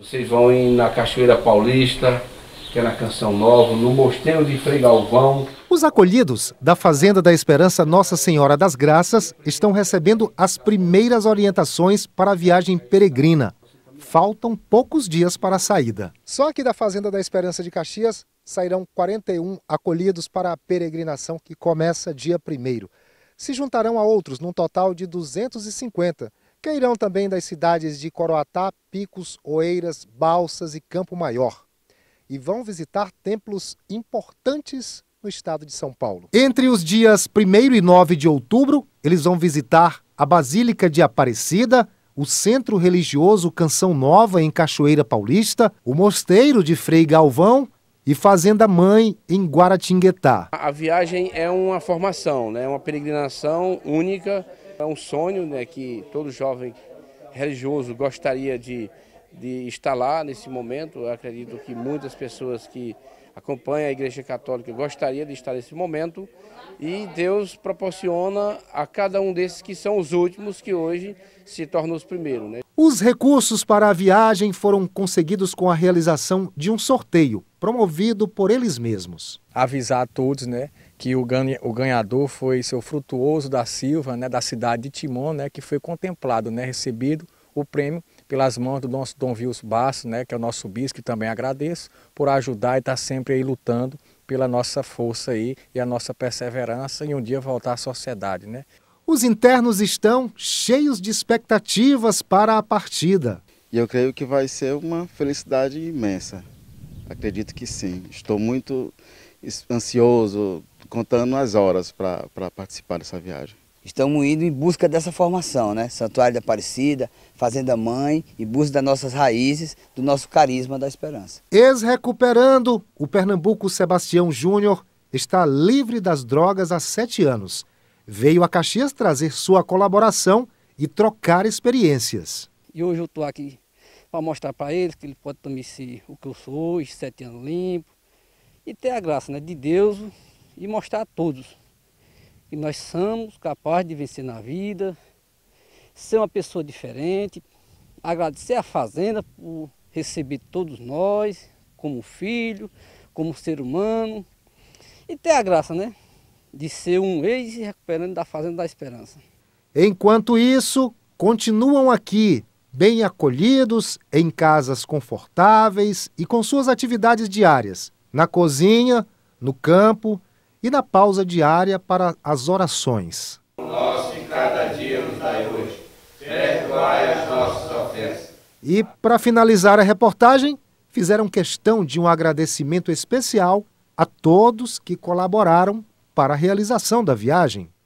Vocês vão ir na Cachoeira Paulista, que é na Canção Nova, no Mosteiro de Frei Galvão. Os acolhidos da Fazenda da Esperança Nossa Senhora das Graças estão recebendo as primeiras orientações para a viagem peregrina. Faltam poucos dias para a saída. Só aqui da Fazenda da Esperança de Caxias sairão 41 acolhidos para a peregrinação que começa dia 1. Se juntarão a outros num total de 250 que irão também das cidades de Coroatá, Picos, Oeiras, Balsas e Campo Maior. E vão visitar templos importantes no estado de São Paulo. Entre os dias 1 e 9 de outubro, eles vão visitar a Basílica de Aparecida, o Centro Religioso Canção Nova em Cachoeira Paulista, o Mosteiro de Frei Galvão e Fazenda Mãe em Guaratinguetá. A viagem é uma formação, né? É uma peregrinação única é um sonho né, que todo jovem religioso gostaria de de estar lá nesse momento. Eu acredito que muitas pessoas que acompanham a Igreja Católica gostariam de estar nesse momento. E Deus proporciona a cada um desses que são os últimos, que hoje se tornam os primeiros. Né? Os recursos para a viagem foram conseguidos com a realização de um sorteio promovido por eles mesmos. Avisar a todos, né, que o, ganhador foi seu Frutuoso da Silva, né, da cidade de Timon, né, que foi contemplado, né, recebido o prêmio pelas mãos do nosso Dom Vilso Basso, né, que é o nosso bispo, que também agradeço, por ajudar e estar tá sempre aí lutando pela nossa força aí e a nossa perseverança e um dia voltar à sociedade, né? Os internos estão cheios de expectativas para a partida. E eu creio que vai ser uma felicidade imensa. Acredito que sim. Estou muito ansioso, contando as horas para participar dessa viagem. Estamos indo em busca dessa formação, né? Santuário da Aparecida, Fazenda Mãe, em busca das nossas raízes, do nosso carisma da esperança. Ex-recuperando, o Pernambuco Sebastião Júnior está livre das drogas há sete anos. Veio a Caxias trazer sua colaboração e trocar experiências. E hoje eu estou aqui para mostrar para eles que ele pode também ser o que eu sou, sete anos limpo, e ter a graça né, de Deus e mostrar a todos que nós somos capazes de vencer na vida, ser uma pessoa diferente, agradecer à Fazenda por receber todos nós, como filho, como ser humano, e ter a graça, né? De ser um ex-recuperante da Fazenda da Esperança. Enquanto isso, continuam aqui, bem acolhidos, em casas confortáveis e com suas atividades diárias, na cozinha, no campo e na pausa diária para as orações. O nosso cada dia nos dai hoje. Perdoai as nossas ofensas. E, para finalizar a reportagem, fizeram questão de um agradecimento especial a todos que colaboraram para a realização da viagem.